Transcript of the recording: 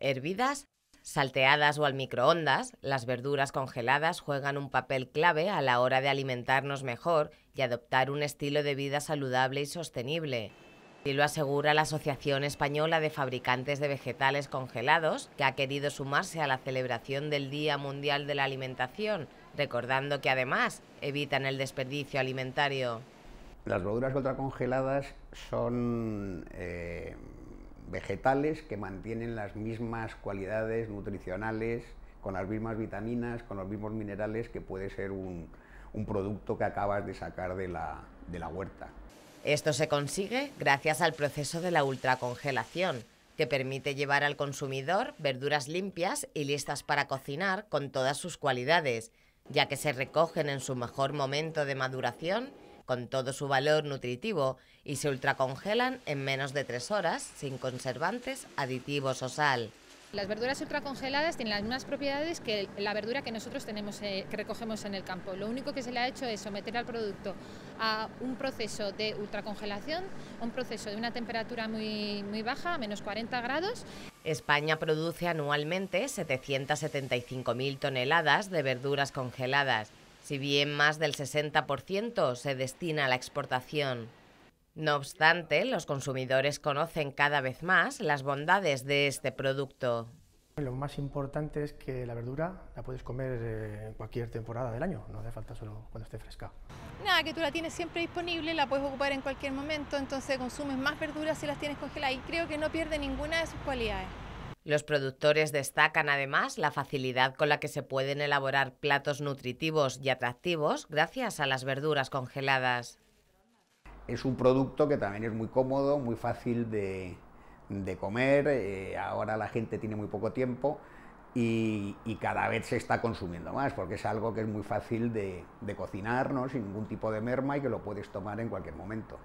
Hervidas, salteadas o al microondas, las verduras congeladas juegan un papel clave a la hora de alimentarnos mejor y adoptar un estilo de vida saludable y sostenible. Y lo asegura la Asociación Española de Fabricantes de Vegetales Congelados, que ha querido sumarse a la celebración del Día Mundial de la Alimentación, recordando que además evitan el desperdicio alimentario. Las verduras ultracongeladas son eh, vegetales que mantienen las mismas cualidades nutricionales, con las mismas vitaminas, con los mismos minerales que puede ser un, producto que acabas de sacar de la, de la huerta. Esto se consigue gracias al proceso de la ultracongelación, que permite llevar al consumidor verduras limpias y listas para cocinar con todas sus cualidades, ya que se recogen en su mejor momento de maduración con todo su valor nutritivo y se ultracongelan en menos de tres horas sin conservantes, aditivos o sal. Las verduras ultracongeladas tienen las mismas propiedades que la verdura que nosotros tenemos, eh, que recogemos en el campo. Lo único que se le ha hecho es someter al producto a un proceso de ultracongelación, un proceso de una temperatura muy, muy baja, a menos 40 grados. España produce anualmente 775.000 toneladas de verduras congeladas si bien más del 60% se destina a la exportación. No obstante, los consumidores conocen cada vez más las bondades de este producto. Lo más importante es que la verdura la puedes comer eh, en cualquier temporada del año, no hace falta solo cuando esté fresca. Nada, que tú la tienes siempre disponible, la puedes ocupar en cualquier momento, entonces consumes más verduras si las tienes congeladas y creo que no pierde ninguna de sus cualidades. Los productores destacan además la facilidad con la que se pueden elaborar platos nutritivos y atractivos gracias a las verduras congeladas. Es un producto que también es muy cómodo, muy fácil de, comer, eh, ahora la gente tiene muy poco tiempo y, cada vez se está consumiendo más, porque es algo que es muy fácil de, cocinar, sin ningún tipo de merma y que lo puedes tomar en cualquier momento.